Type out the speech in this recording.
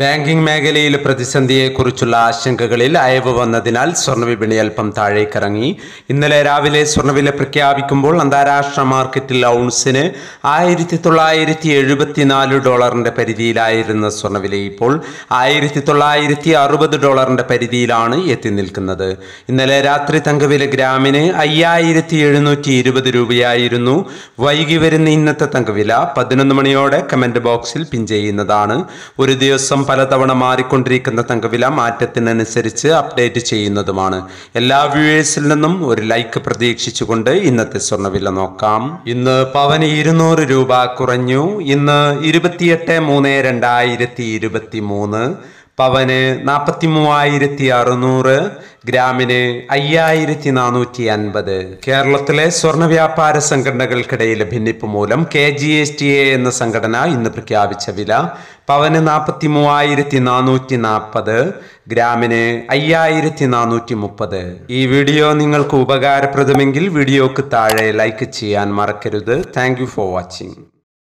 banking മേഖലയിലെ പ്രതിസന്ധിയെക്കുറിച്ചുള്ള ആശങ്കകളിൽ അയവ് വന്നതിനാൽ സ്വർണ്ണവിപണി അല്പം താഴേക്കിറങ്ങി ഇന്നലെ രാവിലെ സ്വർണ്ണവില പ്രഖ്യാപിക്കുമ്പോൾ അന്താരാഷ്ട്ര മാർക്കറ്റിൽ ഔൺസിന് ആയിരത്തി തൊള്ളായിരത്തി എഴുപത്തിനാല് ഡോളറിൻ്റെ പരിധിയിലായിരുന്ന സ്വർണ്ണവില ഇപ്പോൾ ആയിരത്തി തൊള്ളായിരത്തി അറുപത് ഡോളറിൻ്റെ പരിധിയിലാണ് എത്തി നിൽക്കുന്നത് ഇന്നലെ രാത്രി തങ്കവില ഗ്രാമിന് അയ്യായിരത്തി എഴുന്നൂറ്റി ഇരുപത് രൂപയായിരുന്നു വൈകി വരുന്ന ഇന്നത്തെ തങ്കവില പതിനൊന്ന് മണിയോടെ കമൻറ്റ് ബോക്സിൽ പിൻ ചെയ്യുന്നതാണ് ഒരു ദിവസം ദിവസം പലതവണ മാറിക്കൊണ്ടിരിക്കുന്ന തങ്കവില മാറ്റത്തിനനുസരിച്ച് അപ്ഡേറ്റ് ചെയ്യുന്നതുമാണ് എല്ലാ വ്യൂവേഴ്സിൽ നിന്നും ഒരു ലൈക്ക് പ്രതീക്ഷിച്ചുകൊണ്ട് ഇന്നത്തെ സ്വർണ്ണവില നോക്കാം ഇന്ന് പവന് ഇരുന്നൂറ് രൂപ കുറഞ്ഞു ഇന്ന് ഇരുപത്തിയെട്ട് മൂന്ന് രണ്ടായിരത്തി ഇരുപത്തി മൂന്ന് പവന് നാൽപ്പത്തി മൂവായിരത്തി അറുന്നൂറ് ഗ്രാമിന് അയ്യായിരത്തി നാനൂറ്റി അൻപത് കേരളത്തിലെ സ്വർണ്ണ വ്യാപാര സംഘടനകൾക്കിടയിലെ ഭിന്നിപ്പ് മൂലം K G S T A എന്ന സംഘടന ഇന്ന് പ്രഖ്യാപിച്ച വില പവന് നാൽപ്പത്തി മൂവായിരത്തി നാനൂറ്റി നാൽപ്പത് ഗ്രാമിന് അയ്യായിരത്തി നാനൂറ്റി മുപ്പത് ഈ വീഡിയോ നിങ്ങൾക്ക് ഉപകാരപ്രദമെങ്കിൽ വീഡിയോക്ക് താഴെ ലൈക്ക് ചെയ്യാൻ മറക്കരുത് താങ്ക് ഫോർ വാച്ചിങ്